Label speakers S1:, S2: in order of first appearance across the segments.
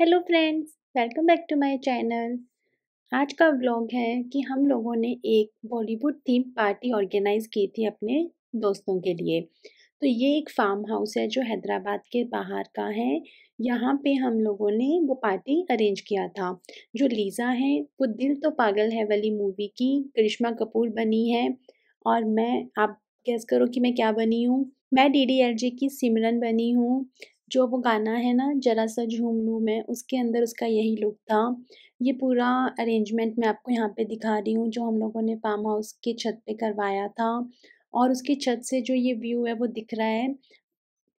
S1: hello friends welcome back to my channel आज का vlog है कि हम लोगों ने एक बॉलीवुड थीम पार्टी ऑर्गेनाइज़ की थी अपने दोस्तों के लिए तो ये एक फार्म हाउस है जो हैदराबाद के बाहर का है यहाँ पे हम लोगों ने वो पार्टी अरेंज किया था जो लीज़ा है वो दिल तो पागल है वाली मूवी की करिश्मा कपूर बनी है और मैं आप गैस करो कि मैं क्या बनी हूँ मैं डी डी एल जी की सिमरन बनी हूँ जो वो गाना है ना ज़रा सा झूम लूँ मैं उसके अंदर उसका यही लुक था ये पूरा अरेंजमेंट मैं आपको यहाँ पे दिखा रही हूँ जो हम लोगों ने फार्म हाउस के छत पे करवाया था और उसकी छत से जो ये व्यू है वो दिख रहा है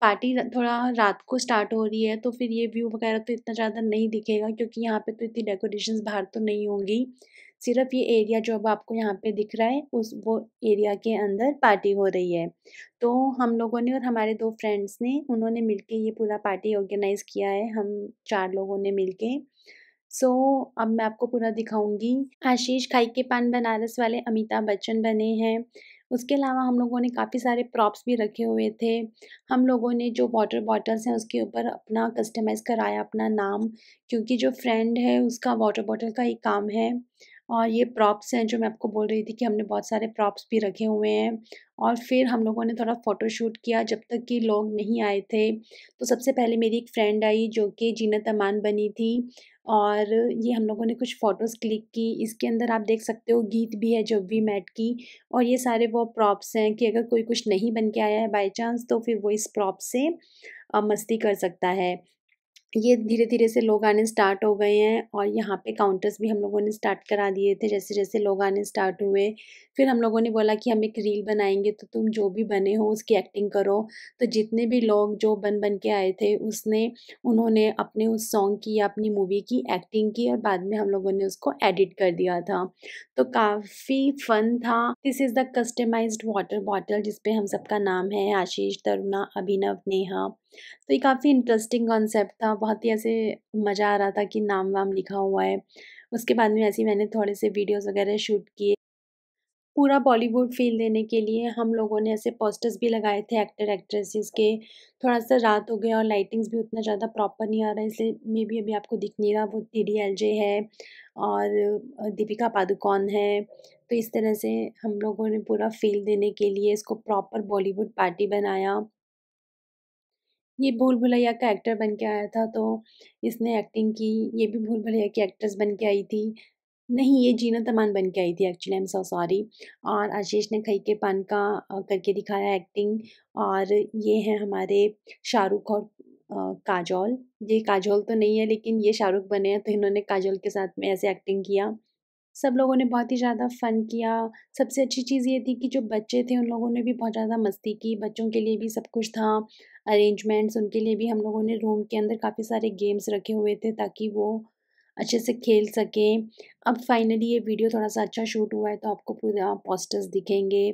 S1: पार्टी थोड़ा रात को स्टार्ट हो रही है तो फिर ये व्यू वगैरह तो इतना ज़्यादा नहीं दिखेगा क्योंकि यहाँ पे तो इतनी डेकोरेशंस बाहर तो नहीं होंगी सिर्फ ये एरिया जो अब आपको यहाँ पे दिख रहा है उस वो एरिया के अंदर पार्टी हो रही है तो हम लोगों ने और हमारे दो फ्रेंड्स ने उन्होंने मिलके ये पूरा पार्टी ऑर्गेनाइज़ किया है हम चार लोगों ने मिलके सो so, अब मैं आपको पूरा दिखाऊंगी आशीष खाई के पान बनारस वाले अमिताभ बच्चन बने हैं उसके अलावा हम लोगों ने काफ़ी सारे प्रॉप्स भी रखे हुए थे हम लोगों ने जो वाटर बॉटल्स हैं उसके ऊपर अपना कस्टमाइज़ कराया अपना नाम क्योंकि जो फ्रेंड है उसका वाटर बॉटल का ही काम है और ये प्रॉप्स हैं जो मैं आपको बोल रही थी कि हमने बहुत सारे प्रॉप्स भी रखे हुए हैं और फिर हम लोगों ने थोड़ा फ़ोटोशूट किया जब तक कि लोग नहीं आए थे तो सबसे पहले मेरी एक फ्रेंड आई जो कि जीनत अमान बनी थी और ये हम लोगों ने कुछ फ़ोटोज़ क्लिक की इसके अंदर आप देख सकते हो गीत भी है जब भी मैट की और ये सारे वो प्रॉप्स हैं कि अगर कोई कुछ नहीं बन के आया है बाई चांस तो फिर वो इस प्रॉप से मस्ती कर सकता है ये धीरे धीरे से लोग आने स्टार्ट हो गए हैं और यहाँ पे काउंटर्स भी हम लोगों ने स्टार्ट करा दिए थे जैसे जैसे लोग आने स्टार्ट हुए फिर हम लोगों ने बोला कि हम एक रील बनाएंगे तो तुम जो भी बने हो उसकी एक्टिंग करो तो जितने भी लोग जो बन बन के आए थे उसने उन्होंने अपने उस सॉन्ग की या अपनी मूवी की एक्टिंग की और बाद में हम लोगों ने उसको एडिट कर दिया था तो काफ़ी फन था this is the customise water bottle जिसपे हम सबका नाम है आशीष तरुणा अभिनव नेहा तो ये काफ़ी इंटरेस्टिंग कॉन्सेप्ट था बहुत ही ऐसे मज़ा आ रहा था कि नाम वाम लिखा हुआ है उसके बाद में ऐसे मैंने थोड़े से वीडियोस वगैरह शूट किए पूरा बॉलीवुड फील देने के लिए हम लोगों ने ऐसे पोस्टर्स भी लगाए थे एक्टर एक्ट्रेसेस के थोड़ा सा रात हो गया और लाइटिंग्स भी उतना ज़्यादा प्रॉपर नहीं आ रहा है इसलिए मे भी अभी आपको दिख नहीं रहा वो टी डी एल जे है और दीपिका पादुकोण है तो इस तरह से हम लोगों ने पूरा फील देने के लिए इसको प्रॉपर बॉलीवुड पार्टी बनाया ये भूल भुलैया का एक्टर बन के आया था तो इसने एक्टिंग की ये भी भूल भुलैया की एक्ट्रेस बन के आई थी नहीं ये जीना तमान बन के आई थी actually I am so sorry और आशीष ने खई के पान का करके दिखाया एक्टिंग और ये हैं हमारे शाहरुख और काजोल ये काजोल तो नहीं है लेकिन ये शाहरुख बने हैं तो इन्होंने काजोल के साथ में ऐसे एक्टिंग किया सब लोगों ने बहुत ही ज़्यादा फ़न किया सबसे अच्छी चीज़ ये थी कि जो बच्चे थे उन लोगों ने भी बहुत ज़्यादा मस्ती की बच्चों के लिए भी सब कुछ था अरेंजमेंट्स उनके लिए भी हम लोगों ने रूम के अंदर काफ़ी सारे गेम्स रखे हुए थे ताकि वो अच्छे से खेल सकें अब फाइनली ये वीडियो थोड़ा सा अच्छा शूट हुआ है तो आपको पूरा पोस्टर्स दिखेंगे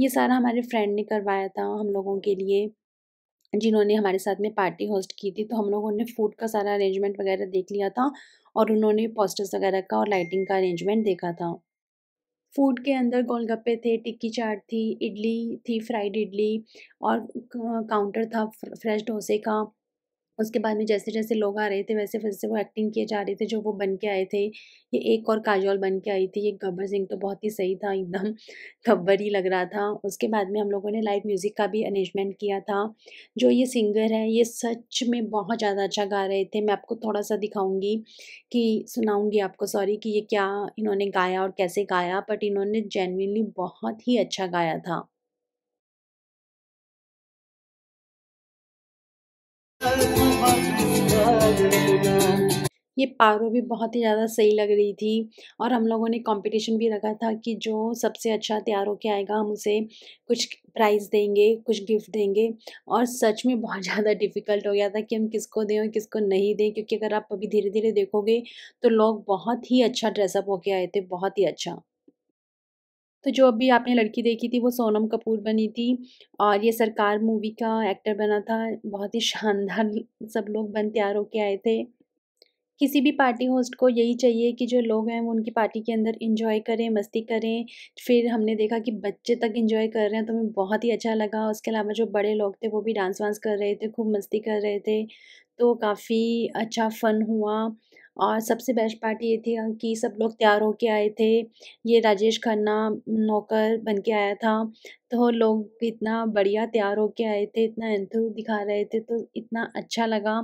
S1: ये सारा हमारे फ्रेंड ने करवाया था हम लोगों के लिए जिन्होंने हमारे साथ में पार्टी होस्ट की थी तो हम लोगों ने फूड का सारा अरेंजमेंट वगैरह देख लिया था और उन्होंने पोस्टर्स वगैरह का और लाइटिंग का अरेंजमेंट देखा था फूड के अंदर गोलगप्पे थे टिक्की चाट थी इडली थी फ्राइड इडली और काउंटर था फ्रेश डोसे का उसके बाद में जैसे जैसे लोग आ रहे थे वैसे वैसे वो एक्टिंग किए जा रहे थे जो वो बन के आए थे ये एक और काजोल बन के आई थी ये गब्बर सिंह तो बहुत ही सही था एकदम गब्बर ही लग रहा था उसके बाद में हम लोगों ने लाइव म्यूज़िक का भी अरेंजमेंट किया था जो ये सिंगर है ये सच में बहुत ज़्यादा अच्छा गा रहे थे मैं आपको थोड़ा सा दिखाऊँगी कि सुनाऊँगी आपको सॉरी कि ये क्या इन्होंने गाया और कैसे गाया बट इन्होंने जेनविनली बहुत ही अच्छा गाया था ये पारो भी बहुत ही ज़्यादा सही लग रही थी और हम लोगों ने कंपटीशन भी रखा था कि जो सबसे अच्छा तैयार होके आएगा हम उसे कुछ प्राइज़ देंगे कुछ गिफ्ट देंगे और सच में बहुत ज़्यादा डिफ़िकल्ट हो गया था कि हम किसको दें और किसको नहीं दें क्योंकि अगर आप अभी धीरे धीरे देखोगे तो लोग बहुत ही अच्छा ड्रेसअप होके आए थे बहुत ही अच्छा तो जो अभी आपने लड़की देखी थी वो सोनम कपूर बनी थी और ये सरकार मूवी का एक्टर बना था बहुत ही शानदार सब लोग बन तैयार होके आए थे किसी भी पार्टी होस्ट को यही चाहिए कि जो लोग हैं वो उनकी पार्टी के अंदर इंजॉय करें मस्ती करें फिर हमने देखा कि बच्चे तक इंजॉय कर रहे हैं तो हमें बहुत ही अच्छा लगा उसके अलावा जो बड़े लोग थे वो भी डांस वांस कर रहे थे खूब मस्ती कर रहे थे तो काफ़ी अच्छा फ़न हुआ और सबसे बेस्ट पार्ट ये थी कि सब लोग तैयार होके आए थे ये राजेश खन्ना नौकर बन के आया था तो लोग इतना बढ़िया तैयार होके आए थे इतना एंथू दिखा रहे थे तो इतना अच्छा लगा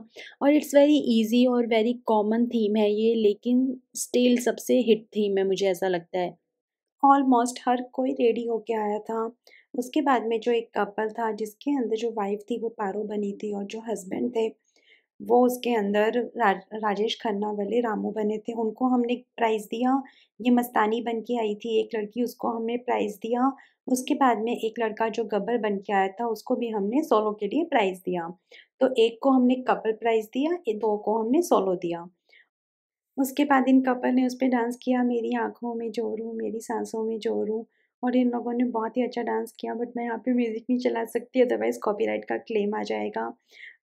S1: और इट्स वेरी इजी और वेरी कॉमन थीम है ये लेकिन स्टिल सबसे हिट थीम है मुझे ऐसा लगता है ऑलमोस्ट हर कोई रेडी होके आया था उसके बाद में जो एक कपल था जिसके अंदर जो वाइफ थी वो पारो बनी थी और जो हस्बैंड थे वो उसके अंदर राज, राजेश खन्ना वाले रामू बने थे उनको हमने प्राइज़ दिया ये मस्तानी बन के आई थी एक लड़की उसको हमने प्राइज़ दिया उसके बाद में एक लड़का जो गब्बर बन के आया था उसको भी हमने सोलो के लिए प्राइज़ दिया तो एक को हमने कपल प्राइज़ दिया दो को हमने सोलो दिया उसके बाद इन कपल ने उस पर डांस किया मेरी आँखों में जोरू मेरी सांसों में जोरू और इन लोगों ने बहुत ही अच्छा डांस किया बट मैं यहाँ पे म्यूज़िक नहीं चला सकती अदरवाइज़ कॉपीराइट का क्लेम आ जाएगा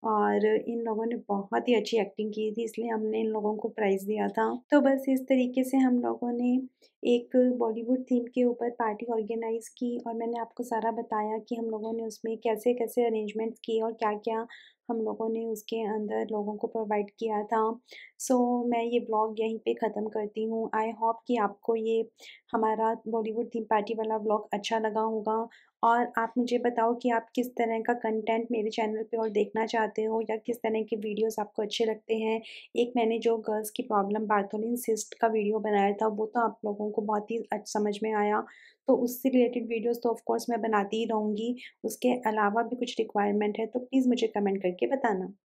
S1: और इन लोगों ने बहुत ही अच्छी एक्टिंग की थी इसलिए हमने इन लोगों को प्राइज़ दिया था तो बस इस तरीके से हम लोगों ने एक बॉलीवुड थीम के ऊपर पार्टी ऑर्गेनाइज़ की और मैंने आपको सारा बताया कि हम लोगों ने उसमें कैसे कैसे अरेंजमेंट्स किए और क्या क्या हम लोगों ने उसके अंदर लोगों को प्रोवाइड किया था सो so, मैं ये ब्लॉग यहीं पे ख़त्म करती हूँ आई होप कि आपको ये हमारा बॉलीवुड थीम पार्टी वाला ब्लॉग अच्छा लगा होगा और आप मुझे बताओ कि आप किस तरह का कंटेंट मेरे चैनल पे और देखना चाहते हो या किस तरह के वीडियोस आपको अच्छे लगते हैं एक मैंने जो गर्ल्स की प्रॉब्लम बार्थोलिन सिस्ट का वीडियो बनाया था वो तो आप लोगों लोगों को बहुत ही समझ में आया तो उससे रिलेटेड वीडियोस तो ऑफ कोर्स मैं बनाती ही रहूँगी उसके अलावा भी कुछ रिक्वायरमेंट है तो प्लीज़ मुझे कमेंट करके बताना